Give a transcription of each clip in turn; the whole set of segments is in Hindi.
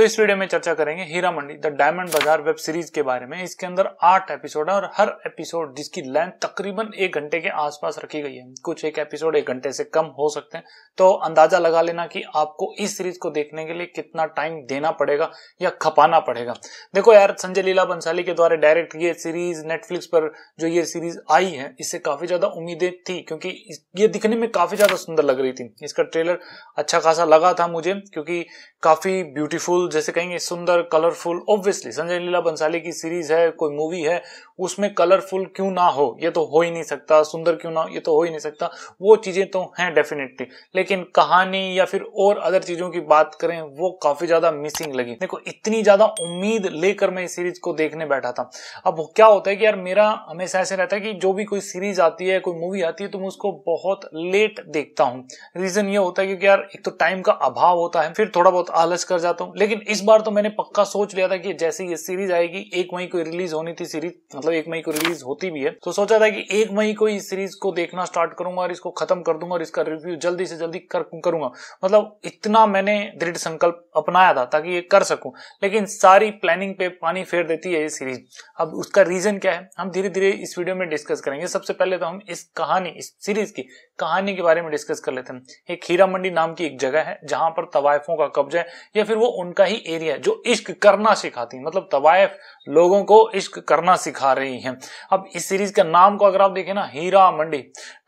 तो इस वीडियो में चर्चा करेंगे Heera Mandi the diamond bazaar web series के बारे में इसके अंदर आठ एपिसोड है और हर एपिसोड जिसकी लेंथ तकरीबन एक घंटे के आसपास रखी गई है कुछ एक एपिसोड एक घंटे से कम हो सकते हैं तो अंदाजा लगा लेना कि आपको इस सीरीज को देखने के लिए कितना टाइम देना पड़ेगा या खपाना पड़ेगा देखो यार संजय लीला बंसाली के द्वारा डायरेक्ट ये सीरीज नेटफ्लिक्स पर जो ये सीरीज आई है इससे काफी ज्यादा उम्मीदें थी क्योंकि ये दिखने में काफी ज्यादा सुंदर लग रही थी इसका ट्रेलर अच्छा खासा लगा था मुझे क्योंकि काफी ब्यूटीफुल जैसे कहेंगे सुंदर कलरफुल ऑब्वियसली संजय लीला बंसाली की सीरीज है कोई मूवी है उसमें कलरफुल क्यों ना हो ये तो हो ही नहीं सकता सुंदर क्यों ना हो ये तो हो ही नहीं सकता वो चीजें तो हैं डेफिनेटली लेकिन कहानी या फिर और अदर चीजों की बात करें वो काफी ज्यादा मिसिंग लगी देखो इतनी ज्यादा उम्मीद लेकर मैं इस सीरीज को देखने बैठा था अब क्या होता है कि यार मेरा हमेशा ऐसे रहता है कि जो भी कोई सीरीज आती है कोई मूवी आती है तो मैं उसको बहुत लेट देखता हूँ रीजन ये होता है क्योंकि यार एक तो टाइम का अभाव होता है फिर थोड़ा बहुत आलस कर जाता हूँ लेकिन लेकिन मतलब इस बार तो मैंने पक्का सोच लिया था कि जैसे ये सीरीज आएगी एक मई को रिलीज होनी थी सीरीज मतलब एक मई को रिलीज होती भी है तो सोचा था कि एक मई को इस सीरीज को देखना स्टार्ट करूंगा और इसको खत्म कर दूंगा और इसका रिव्यू जल्दी से जल्दी कर, करूंगा मतलब इतना मैंने दृढ़ संकल्प अपनाया था ताकि ये कर सकूं लेकिन सारी प्लानिंग पे पानी फेर देती है ये सीरीज अब उसका रीजन क्या है हम धीरे धीरे इस वीडियो में डिस्कस करेंगे सबसे पहले तो हम इस कहानी इस सीरीज की कहानी के बारे में डिस्कस कर लेते हैं एक हीरा मंडी नाम की एक जगह है जहां पर तवायफों का कब्जा है या फिर वो उनका का ही एरिया है जो इश्क करना सिखाती है मतलब तवायफ लोगों को इश्क करना सिखा रही हैं अब इस सीरीज के नाम को अगर आप देखें ना हीरा मंडी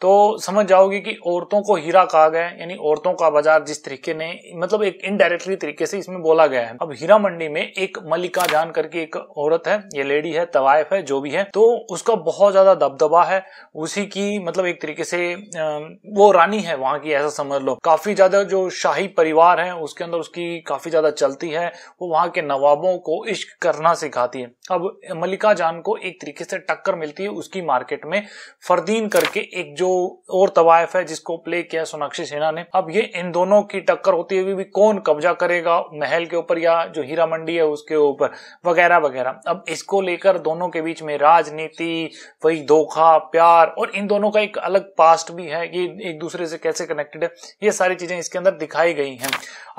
तो समझ जाओगे कि औरतों को हीरा कहा गया है यानी औरतों का बाजार जिस तरीके ने मतलब एक इनडायरेक्टली तरीके से इसमें बोला गया है अब हीरा मंडी में एक मलिका जान करके एक औरत है ये लेडी है तवायफ है जो भी है तो उसका बहुत ज्यादा दबदबा है उसी की मतलब एक तरीके से वो रानी है वहां की ऐसा समझ लो काफी ज्यादा जो शाही परिवार है उसके अंदर उसकी काफी ज्यादा चलती होती है वो वहां के नवाबों को इश्क करना सिखाती है अब मलिका जान को एक तरीके से टक्कर मिलती है उसकी मार्केट में फरदीन करके एक जो और तवायफ है जिसको प्ले किया सोनाक्षी सिन्हा ने अब ये इन दोनों की टक्कर होती है भी कौन कब्जा करेगा महल के ऊपर या जो हीरा मंडी है उसके ऊपर वगैरह वगैरह अब इसको लेकर दोनों के बीच में राजनीति वही धोखा प्यार और इन दोनों का एक अलग पास्ट भी है ये एक दूसरे से कैसे कनेक्टेड है ये सारी चीजें इसके अंदर दिखाई गई हैं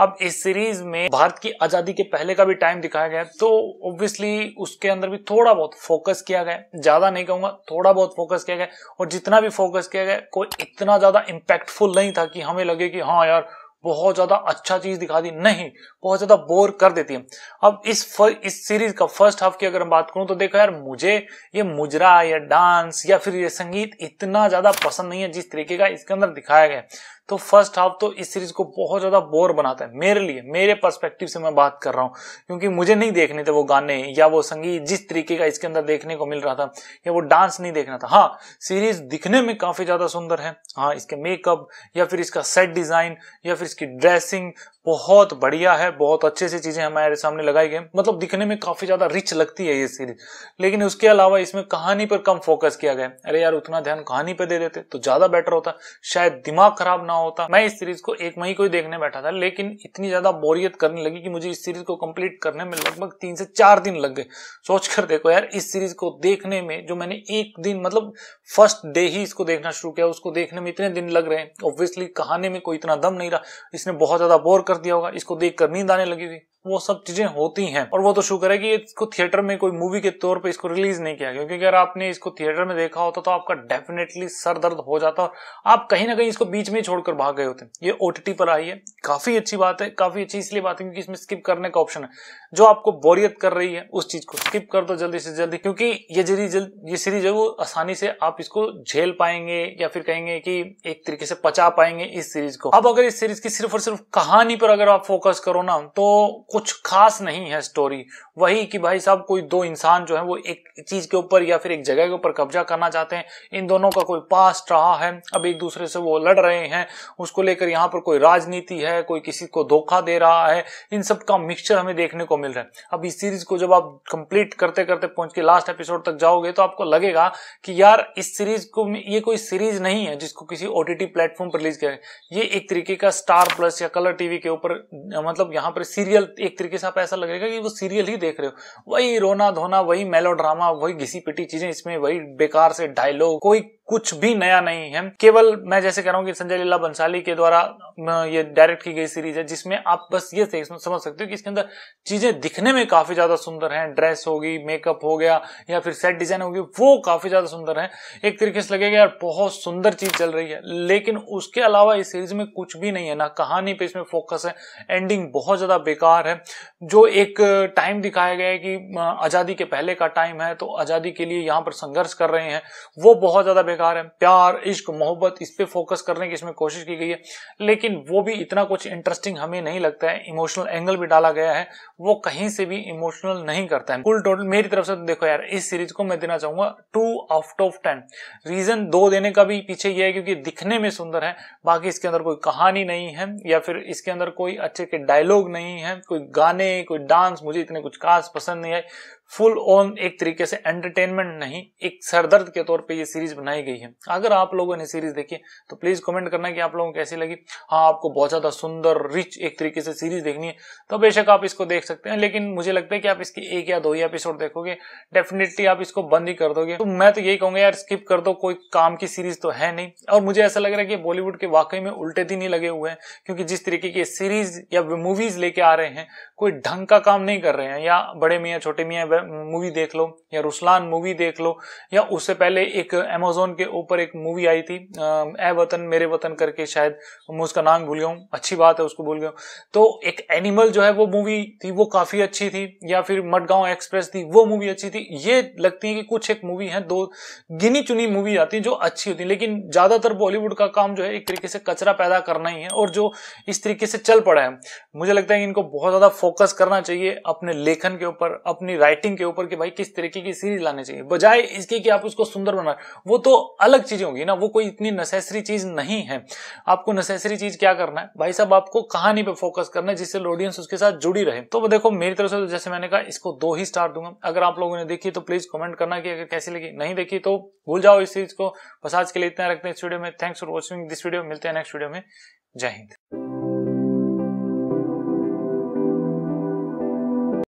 अब इस सीरीज में भारत की आजादी के पहले का भी टाइम दिखाया गया तो ऑब्वियसली उसके अंदर भी थोड़ा बहुत फोकस किया गया ज्यादा नहीं कहूंगा थोड़ा बहुत फोकस किया गया और जितना भी फोकस किया गया कोई इतना ज्यादा इम्पैक्टफुल नहीं था कि हमें लगे कि हाँ यार बहुत ज्यादा अच्छा चीज दिखा दी नहीं बहुत ज्यादा बोर कर देती है अब इस फर, इस सीरीज का फर्स्ट हाफ की अगर मैं बात करूं तो देखो यार मुझे ये मुजरा या डांस या फिर ये संगीत इतना ज्यादा पसंद नहीं है जिस तरीके का इसके अंदर दिखाया गया तो फर्स्ट हाफ तो इस सीरीज को बहुत ज्यादा बोर बनाता है मेरे लिए मेरे पर्सपेक्टिव से मैं बात कर रहा हूं क्योंकि मुझे नहीं देखने थे वो गाने या वो संगीत जिस तरीके का इसके अंदर देखने को मिल रहा था या वो डांस नहीं देखना था हाँ सीरीज दिखने में काफी ज्यादा सुंदर है हाँ इसके मेकअप या फिर इसका सेट डिजाइन या फिर इसकी ड्रेसिंग बहुत बढ़िया है बहुत अच्छे से चीजें हमारे सामने लगाई गई मतलब दिखने में काफी ज्यादा रिच लगती है ये सीरीज लेकिन उसके अलावा इसमें कहानी पर कम फोकस किया गया अरे यार उतना ध्यान कहानी पर दे देते तो ज्यादा बेटर होता शायद दिमाग खराब ना ना होता मैं इस सीरीज को एक मई को ही देखने बैठा था लेकिन इतनी ज्यादा बोरियत करने लगी कि मुझे इस सीरीज को कंप्लीट करने में लगभग तीन से चार दिन लग गए सोच कर देखो यार इस सीरीज को देखने में जो मैंने एक दिन मतलब फर्स्ट डे ही इसको देखना शुरू किया उसको देखने में इतने दिन लग रहे हैं ऑब्वियसली कहानी में कोई इतना दम नहीं रहा इसने बहुत ज्यादा बोर कर दिया होगा इसको देखकर नींद आने लगी हुई वो सब चीजें होती हैं और वो तो शुक्र है कि इसको थिएटर में कोई मूवी के तौर पे इसको रिलीज नहीं किया क्योंकि अगर आपने इसको थिएटर में देखा होता तो आपका डेफिनेटली सर दर्द हो जाता और आप कहीं ना कहीं इसको बीच में छोड़कर भाग गए होते ये ओटीटी पर आई है काफी अच्छी बात है काफी अच्छी इसलिए बात है क्योंकि इसमें स्किप करने का ऑप्शन है जो आपको बोरियत कर रही है उस चीज को स्किप कर दो जल्दी से जल्दी क्योंकि ये जल्दी ये सीरीज है वो आसानी से आप इसको झेल पाएंगे या फिर कहेंगे कि एक तरीके से पचा पाएंगे इस सीरीज को अब अगर इस सीरीज की सिर्फ और सिर्फ कहानी पर अगर आप फोकस करो ना तो कुछ खास नहीं है स्टोरी वही कि भाई साहब कोई दो इंसान जो है वो एक चीज के ऊपर या फिर एक जगह के ऊपर कब्जा करना चाहते हैं इन दोनों का कोई पास्ट रहा है अब एक दूसरे से वो लड़ रहे हैं उसको लेकर यहाँ पर कोई राजनीति है कोई किसी को धोखा दे रहा है इन सब का मिक्सचर हमें देखने को मिल रहा है अब इस सीरीज को जब आप कंप्लीट करते करते पहुंच के लास्ट एपिसोड तक जाओगे तो आपको लगेगा कि यार इस सीरीज को ये कोई सीरीज नहीं है जिसको किसी ओटीटी प्लेटफॉर्म पर रिलीज किया ये एक तरीके का स्टार प्लस या कलर टीवी के ऊपर मतलब यहाँ पर सीरियल एक तरीके से आप ऐसा लगेगा कि वो सीरियल ही देख रहे हो वही रोना धोना वही मेलोड्रामा वही घिसी पिटी चीजें इसमें वही बेकार से डायलॉग कोई कुछ भी नया नहीं है केवल मैं जैसे कह रहा हूँ कि संजय लीला बंसाली के द्वारा ये डायरेक्ट की गई सीरीज है जिसमें आप बस ये समझ सकते हो कि इसके अंदर चीजें दिखने में काफी ज्यादा सुंदर हैं ड्रेस होगी मेकअप हो गया या फिर सेट डिजाइन होगी वो काफी ज्यादा सुंदर है एक तरीके से लगेगा यार बहुत सुंदर चीज चल रही है लेकिन उसके अलावा इस सीरीज में कुछ भी नहीं है ना कहानी पे इसमें फोकस है एंडिंग बहुत ज्यादा बेकार है जो एक टाइम दिखाया गया है कि आजादी के पहले का टाइम है तो आजादी के लिए यहाँ पर संघर्ष कर रहे हैं वो बहुत ज्यादा बेकार है प्यार इश्क मोहब्बत इस पर फोकस करने की इसमें कोशिश की गई है लेकिन वो भी इतना कुछ इंटरेस्टिंग हमें नहीं लगता है इमोशनल एंगल भी डाला गया है वो कहीं से भी इमोशनल नहीं करता है कुल टोटल मेरी तरफ से देखो यार इस सीरीज को मैं देना चाहूंगा two out of ten reason दो देने का भी पीछे यह है क्योंकि दिखने में सुंदर है बाकी इसके अंदर कोई कहानी नहीं है या फिर इसके अंदर कोई अच्छे के डायलॉग नहीं है कोई गाने कोई डांस मुझे इतने कुछ खास पसंद नहीं आए फुल ऑन एक तरीके से एंटरटेनमेंट नहीं एक सरदर्द के तौर पे ये सीरीज बनाई गई है अगर आप लोगों ने सीरीज देखी तो प्लीज कमेंट करना कि आप लोगों को कैसी लगी हाँ आपको बहुत ज्यादा सुंदर रिच एक तरीके से सीरीज देखनी है तो बेशक आप इसको देख सकते हैं लेकिन मुझे लगता है कि आप इसकी एक या दो ही एपिसोड देखोगे डेफिनेटली आप इसको बंद ही कर दोगे तो मैं तो यही कहूंगा यार स्किप कर दो कोई काम की सीरीज तो है नहीं और मुझे ऐसा लग रहा है कि बॉलीवुड के वाकई में उल्टे दिन ही लगे हुए हैं क्योंकि जिस तरीके की सीरीज या मूवीज लेके आ रहे हैं कोई ढंग का काम नहीं कर रहे हैं या बड़े मियाँ छोटे मियाँ मूवी देख लो या रुस्लान मूवी देख लो या उससे पहले एक अमेजोन के ऊपर एक मूवी आई थी ए वतन मेरे वतन करके शायद मैं उसका नाम भूल गया हूँ अच्छी बात है उसको भूल गया तो एक एनिमल जो है वो मूवी थी वो काफी अच्छी थी या फिर मडगांव एक्सप्रेस थी वो मूवी अच्छी थी ये लगती है कि कुछ एक मूवी है दो गिनी चुनी मूवी आती है जो अच्छी होती है लेकिन ज्यादातर बॉलीवुड का काम जो है एक तरीके से कचरा पैदा करना ही है और जो इस तरीके से चल पड़ा है मुझे लगता है कि इनको बहुत ज्यादा फोकस करना चाहिए अपने लेखन के ऊपर अपनी राइटिंग थिंग के ऊपर कि भाई किस तरीके की सीरीज लाने चाहिए बजाय इसके कि आप उसको सुंदर बना वो तो अलग चीजें होंगी ना वो कोई इतनी नेसेसरी चीज नहीं है आपको नेसेसरी चीज क्या करना है भाई साहब आपको कहानी पे फोकस करना है जिससे ऑडियंस उसके साथ जुड़ी रहे तो देखो मेरी तरफ से तो जैसे मैंने कहा इसको दो ही स्टार दूंगा अगर आप लोगों ने देखी तो प्लीज कमेंट करना कि अगर कैसी लगी नहीं देखी तो भूल जाओ इस चीज को बस आज के लिए इतना रखते हैं इस वीडियो में thanks for watching this video मिलते हैं नेक्स्ट वीडियो में जय हिंद